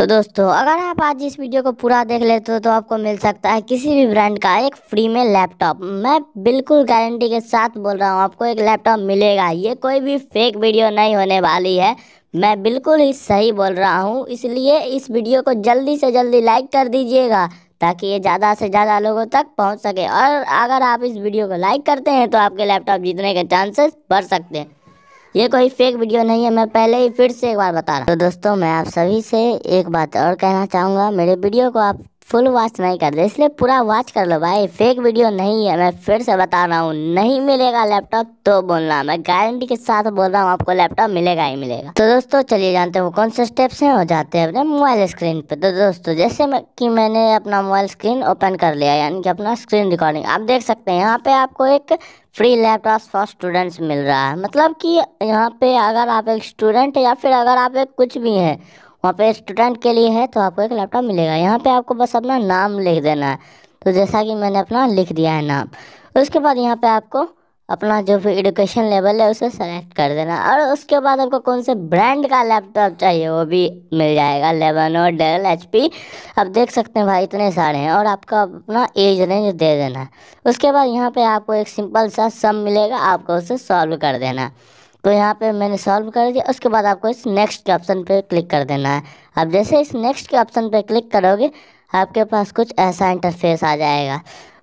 तो दोस्तों अगर आप आज इस वीडियो को पूरा देख लेते हो तो आपको मिल सकता है किसी भी ब्रांड का एक फ्री में लैपटॉप मैं बिल्कुल गारंटी के साथ बोल रहा हूँ आपको एक लैपटॉप मिलेगा ये कोई भी फेक वीडियो नहीं होने वाली है मैं बिल्कुल ही सही बोल रहा हूँ इसलिए इस वीडियो को जल्दी से जल्दी लाइक कर दीजिएगा ताकि ये ज़्यादा से ज़्यादा लोगों तक पहुँच सके और अगर आप इस वीडियो को लाइक करते हैं तो आपके लैपटॉप जीतने के चांसेस बढ़ सकते हैं ये कोई फेक वीडियो नहीं है मैं पहले ही फिर से एक बार बता रहा हूँ तो दोस्तों मैं आप सभी से एक बात और कहना चाहूँगा मेरे वीडियो को आप फुल वॉच नहीं कर दे इसलिए पूरा वॉच कर लो भाई फेक वीडियो नहीं है मैं फिर से बता रहा हूँ नहीं मिलेगा लैपटॉप तो बोलना मैं गारंटी के साथ बोल रहा हूँ आपको लैपटॉप मिलेगा ही मिलेगा तो दोस्तों चलिए जानते हो कौन से स्टेप्स हैं हो जाते हैं अपने मोबाइल स्क्रीन पर तो दोस्तों जैसे मैं, कि मैंने अपना मोबाइल स्क्रीन ओपन कर लिया यानी कि अपना स्क्रीन रिकॉर्डिंग आप देख सकते हैं यहाँ पे आपको एक फ्री लैपटॉप फॉर स्टूडेंट्स मिल रहा है मतलब कि यहाँ पे अगर आप एक स्टूडेंट या फिर अगर आप एक कुछ भी हैं वहाँ पे स्टूडेंट के लिए है तो आपको एक लैपटॉप मिलेगा यहाँ पे आपको बस अपना नाम लिख देना है तो जैसा कि मैंने अपना लिख दिया है नाम उसके बाद यहाँ पे आपको अपना जो भी एडुकेशन लेवल है उसे सेलेक्ट कर देना और उसके बाद आपको कौन से ब्रांड का लैपटॉप चाहिए वो भी मिल जाएगा लेवन और डेल एच पी आप देख सकते हैं भाई इतने सारे हैं और आपका अपना एज रेंज दे देना है उसके बाद यहाँ पे आपको एक सिंपल सा सम मिलेगा आपको उसे सॉल्व कर देना तो यहाँ पे मैंने सॉल्व कर दिया उसके बाद आपको इस नेक्स्ट के ऑप्शन पे क्लिक कर देना है अब जैसे इस नेक्स्ट के ऑप्शन पे क्लिक करोगे आपके पास कुछ ऐसा इंटरफेस आ जाएगा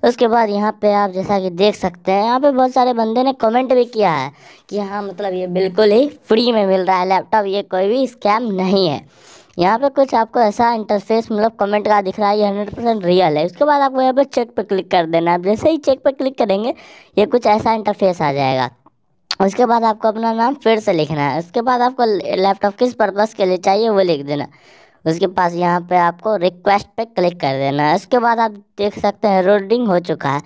उसके बाद यहाँ पे आप जैसा कि देख सकते हैं यहाँ पे बहुत सारे बंदे ने कमेंट भी किया है कि हाँ मतलब ये बिल्कुल ही फ्री में मिल रहा है लैपटॉप ये कोई भी स्कैम नहीं है यहाँ पे कुछ आपको ऐसा इंटरफेस मतलब कमेंट का दिख रहा है ये हंड्रेड परसेंट रियल है उसके बाद आपको यहाँ पर चेक पर क्लिक कर देना है जैसे ही चेक पर क्लिक करेंगे ये कुछ ऐसा इंटरफेस आ जाएगा उसके बाद आपको अपना नाम फिर से लिखना है उसके बाद आपको लैपटॉप किस पर्पज़ के लिए चाहिए वो लिख देना उसके पास यहाँ पे आपको रिक्वेस्ट पे क्लिक कर देना है उसके बाद आप देख सकते हैं रोडिंग हो चुका है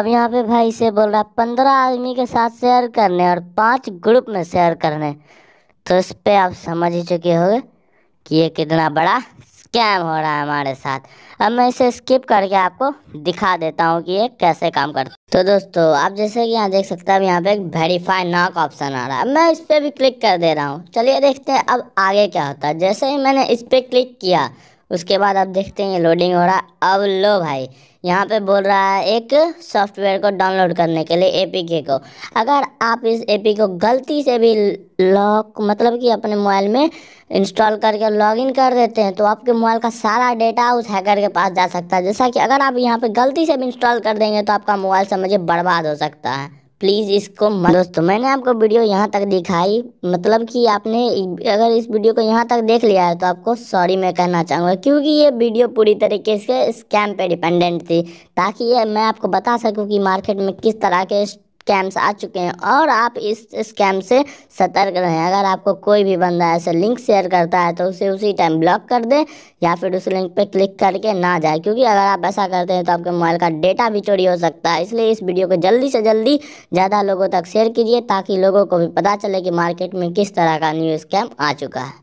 अब यहाँ पे भाई से बोल रहा है पंद्रह आदमी के साथ शेयर करने और पांच ग्रुप में शेयर करने तो इस पर आप समझ ही चुके होंगे कि ये कितना बड़ा स्कैम हो रहा है हमारे साथ अब मैं इसे स्किप करके आपको दिखा देता हूँ कि ये कैसे काम करता तो दोस्तों आप जैसे कि यहाँ देख सकते हैं अब यहाँ पे एक वेरीफाई नाक ऑप्शन आ रहा है मैं इस पर भी क्लिक कर दे रहा हूँ चलिए देखते हैं अब आगे क्या होता है जैसे ही मैंने इस पर क्लिक किया उसके बाद आप देखते हैं लोडिंग हो रहा अब लो भाई यहाँ पे बोल रहा है एक सॉफ्टवेयर को डाउनलोड करने के लिए एपीके को अगर आप इस एपी को गलती से भी लॉक मतलब कि अपने मोबाइल में इंस्टॉल करके लॉगिन कर देते हैं तो आपके मोबाइल का सारा डेटा उस हैकर के पास जा सकता है जैसा कि अगर आप यहाँ पे गलती से भी इंस्टॉल कर देंगे तो आपका मोबाइल समझिए बर्बाद हो सकता है प्लीज़ इसको मत दोस्तों मैंने आपको वीडियो यहाँ तक दिखाई मतलब कि आपने अगर इस वीडियो को यहाँ तक देख लिया है तो आपको सॉरी मैं कहना चाहूँगा क्योंकि ये वीडियो पूरी तरीके से स्कैम पे डिपेंडेंट थी ताकि ये मैं आपको बता सकूँ कि मार्केट में किस तरह के स्कैम्स आ चुके हैं और आप इस स्कैम से सतर्क रहें अगर आपको कोई भी बंदा ऐसे लिंक शेयर करता है तो उसे उसी टाइम ब्लॉक कर दें या फिर उस लिंक पर क्लिक करके ना जाए क्योंकि अगर आप ऐसा करते हैं तो आपके मोबाइल का डेटा भी चोरी हो सकता है इसलिए इस वीडियो को जल्दी से जल्दी ज़्यादा लोगों तक शेयर कीजिए ताकि लोगों को भी पता चले कि मार्केट में किस तरह का न्यू स्कैम आ चुका है